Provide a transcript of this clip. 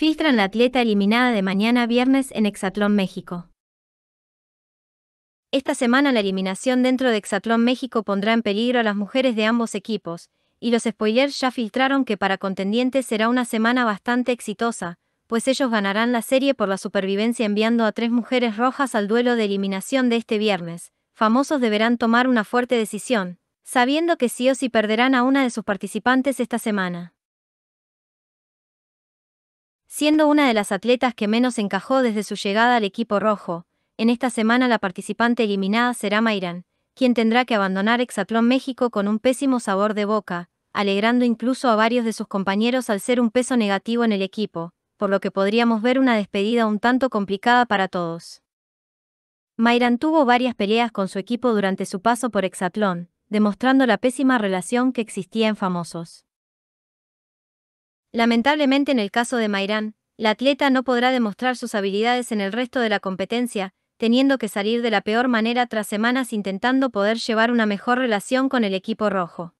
Filtran la atleta eliminada de mañana viernes en Hexatlón México. Esta semana la eliminación dentro de Hexatlón México pondrá en peligro a las mujeres de ambos equipos, y los spoilers ya filtraron que para contendientes será una semana bastante exitosa, pues ellos ganarán la serie por la supervivencia enviando a tres mujeres rojas al duelo de eliminación de este viernes. Famosos deberán tomar una fuerte decisión, sabiendo que sí o sí perderán a una de sus participantes esta semana siendo una de las atletas que menos encajó desde su llegada al equipo rojo. En esta semana la participante eliminada será Mayran, quien tendrá que abandonar Hexatlón México con un pésimo sabor de boca, alegrando incluso a varios de sus compañeros al ser un peso negativo en el equipo, por lo que podríamos ver una despedida un tanto complicada para todos. Mayran tuvo varias peleas con su equipo durante su paso por Hexatlón, demostrando la pésima relación que existía en famosos. Lamentablemente en el caso de Mairán, la atleta no podrá demostrar sus habilidades en el resto de la competencia, teniendo que salir de la peor manera tras semanas intentando poder llevar una mejor relación con el equipo rojo.